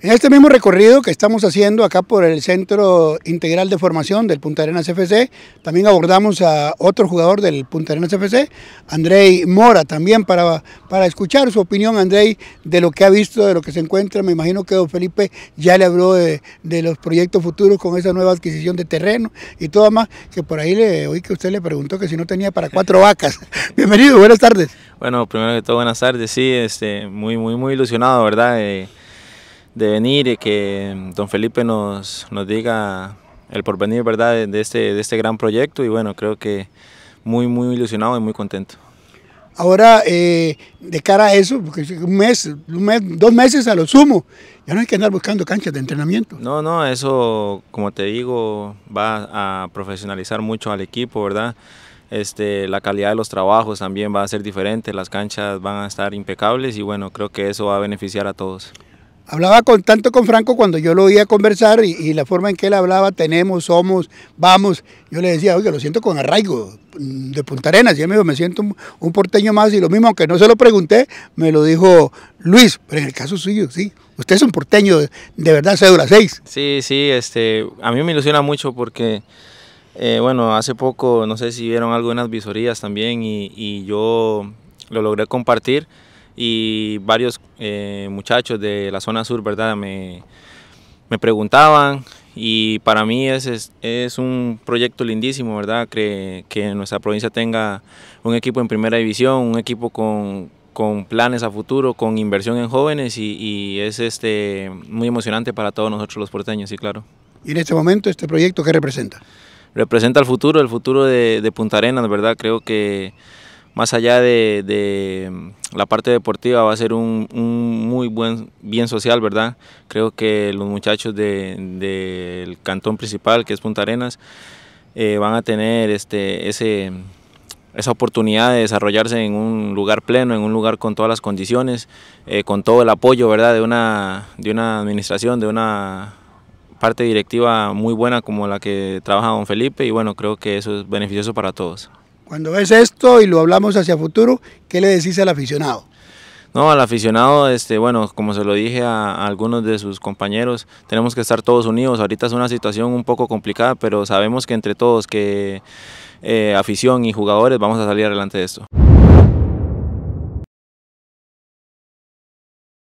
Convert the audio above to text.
En este mismo recorrido que estamos haciendo acá por el Centro Integral de Formación del Punta Arenas FC, también abordamos a otro jugador del Punta Arenas FC, Andrei Mora, también para, para escuchar su opinión, Andrei, de lo que ha visto, de lo que se encuentra. Me imagino que don Felipe ya le habló de, los proyectos futuros con esa nueva adquisición de terreno y todo más, que por ahí le oí que usted le preguntó que si no tenía para cuatro vacas. Bienvenido, buenas tardes. Bueno, primero que todo, buenas tardes. Sí, este, muy, muy, muy ilusionado, ¿verdad? Eh, de venir y que mm, don Felipe nos, nos diga el porvenir ¿verdad? De, este, de este gran proyecto y bueno, creo que muy, muy ilusionado y muy contento. Ahora, eh, de cara a eso, porque un mes, un mes, dos meses a lo sumo, ya no hay que andar buscando canchas de entrenamiento. No, no, eso, como te digo, va a profesionalizar mucho al equipo, ¿verdad? Este, la calidad de los trabajos también va a ser diferente, las canchas van a estar impecables y bueno, creo que eso va a beneficiar a todos. Hablaba con, tanto con Franco cuando yo lo oía conversar y, la forma en que él hablaba, tenemos, somos, vamos. Yo le decía, oye, lo siento con arraigo de Punta Arenas. Y él me siento un, porteño más. Y lo mismo, aunque no se lo pregunté, me lo dijo Luis. Pero en el caso suyo, sí. Usted es un porteño de, verdad, cédula 6. Sí, sí. Este, a mí me ilusiona mucho porque, eh, bueno, hace poco, no sé si vieron algunas visorías también y, y yo lo logré compartir y varios eh, muchachos de la zona sur, ¿verdad? Me, preguntaban y para mí es, es, un proyecto lindísimo, ¿verdad? Que, que nuestra provincia tenga un equipo en primera división, un equipo con, planes a futuro, con inversión en jóvenes y, es este, muy emocionante para todos nosotros los porteños, sí, claro. ¿Y en este momento este proyecto qué representa? Representa el futuro, el futuro de, de Punta Arenas, ¿verdad? Creo que más allá de, la parte deportiva, va a ser un, muy buen bien social, ¿verdad? Creo que los muchachos del cantón principal, que es Punta Arenas, eh, van a tener este, esa oportunidad de desarrollarse en un lugar pleno, en un lugar con todas las condiciones, eh, con todo el apoyo, ¿verdad? De una, de una administración, de una parte directiva muy buena como la que trabaja don Felipe y bueno, creo que eso es beneficioso para todos. Cuando ves esto y lo hablamos hacia futuro, ¿qué le decís al aficionado? No, al aficionado, este, bueno, como se lo dije a, algunos de sus compañeros, tenemos que estar todos unidos. Ahorita es una situación un poco complicada, pero sabemos que entre todos, que eh, afición y jugadores, vamos a salir adelante de esto.